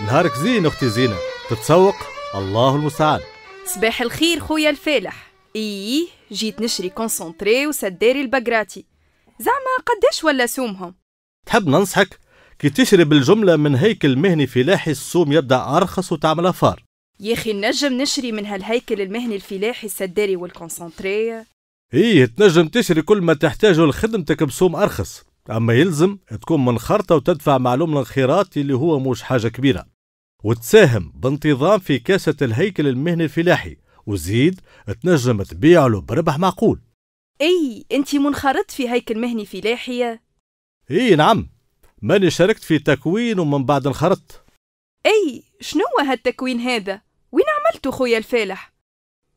نهارك زين أختي زينة تتسوق الله المستعان صباح الخير خويا الفالح إيه جيت نشري كونسونتري وسداري البقراتي زعما قداش ولا سومهم تحب ننصحك كي تشري بالجملة من هيكل مهني فلاحي السوم يبدأ أرخص وتعمل أفار يا أخي نجم نشري من هالهيكل المهني الفلاحي السداري والكونسونتري إيه تنجم تشري كل ما تحتاجه لخدمتك بسوم أرخص أما يلزم تكون منخرطة وتدفع معلوم الانخراط اللي هو مش حاجة كبيرة وتساهم بانتظام في كاسة الهيكل المهني الفلاحي وزيد تنجم تبيع له بربح معقول اي انت منخرطت في هيكل مهني فلاحي اي نعم ماني شاركت في تكوين ومن بعد انخرطت اي شنو هالتكوين هذا وين عملته خويا الفالح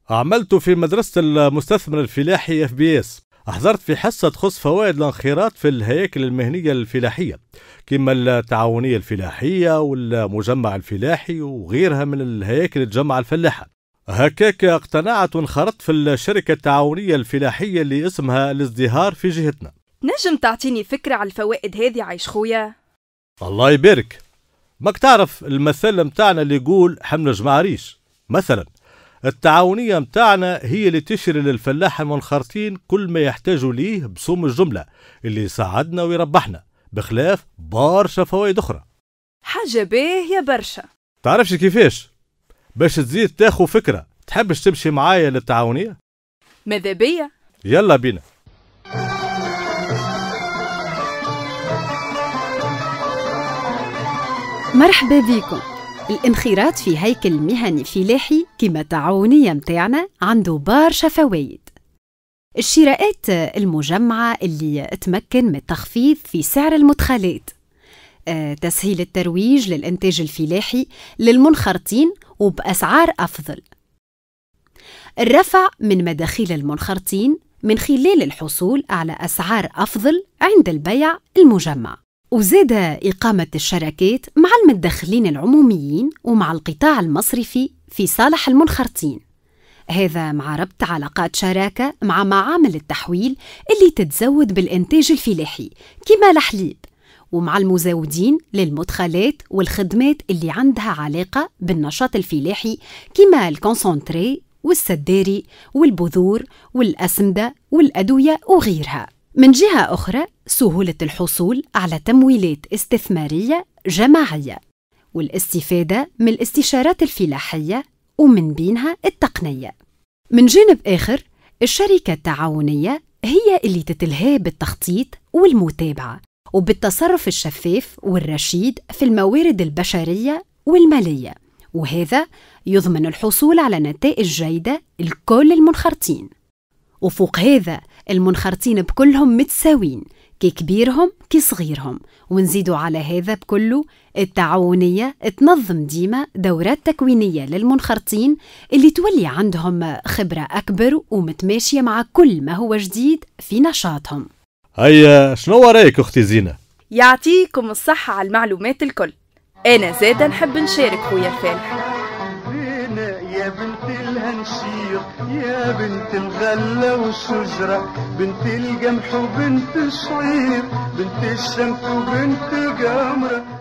عملته في مدرسة المستثمر الفلاحي اف بي اس أحضرت في حصة تخص فوائد الانخراط في الهياكل المهنية الفلاحية كما التعاونية الفلاحية والمجمع الفلاحي وغيرها من الهياكل الجمع الفلاحة هكاك اقتنعت وانخرطت في الشركة التعاونية الفلاحية اللي اسمها الازدهار في جهتنا نجم تعطيني فكرة على الفوائد هذه عايش خويا الله يبارك ماك تعرف المثل متاعنا اللي يقول حمل ريش مثلا التعاونية متاعنا هي اللي تشري للفلاح المنخرطين كل ما يحتاجوا ليه بسوم الجملة اللي يساعدنا ويربحنا بخلاف برشا فوائد أخرى حاجة باهية برشا تعرفش كيفاش باش تزيد تاخو فكرة تحبش تمشي معايا للتعاونية ماذا بيا يلا بينا مرحبا بيكم الانخراط في هيكل مهني فلاحي كما التعاونية متاعنا عنده برشا فوايد الشراءات المجمعة اللي تمكن من التخفيض في سعر المدخلات آه، تسهيل الترويج للإنتاج الفلاحي للمنخرطين وبأسعار أفضل الرفع من مداخيل المنخرطين من خلال الحصول على أسعار أفضل عند البيع المجمع وزاد إقامة الشراكات مع المتدخلين العموميين ومع القطاع المصرفي في صالح المنخرطين هذا مع ربط علاقات شراكة مع معامل التحويل اللي تتزود بالإنتاج الفلاحي كما الحليب ومع المزودين للمدخلات والخدمات اللي عندها علاقة بالنشاط الفلاحي كما الكونسونتري والسداري والبذور والأسمدة والأدوية وغيرها من جهة أخرى سهولة الحصول على تمويلات استثمارية جماعية والاستفادة من الاستشارات الفلاحية ومن بينها التقنية من جانب آخر الشركة التعاونية هي اللي تتلهى بالتخطيط والمتابعة وبالتصرف الشفاف والرشيد في الموارد البشرية والمالية وهذا يضمن الحصول على نتائج جيدة لكل المنخرطين وفوق هذا المنخرطين بكلهم متساوين كي كبيرهم كي صغيرهم ونزيدوا على هذا بكله التعاونية تنظم ديما دورات تكوينية للمنخرطين اللي تولي عندهم خبرة أكبر ومتماشية مع كل ما هو جديد في نشاطهم هيا شنو رايك أختي زينة؟ يعطيكم الصحة على المعلومات الكل أنا زادا نحب نشارك خويا الفالح يا بنت الهنشير يا بنت الغلة والشجرة بنت القمح وبنت الشعير بنت الشمس وبنت قمره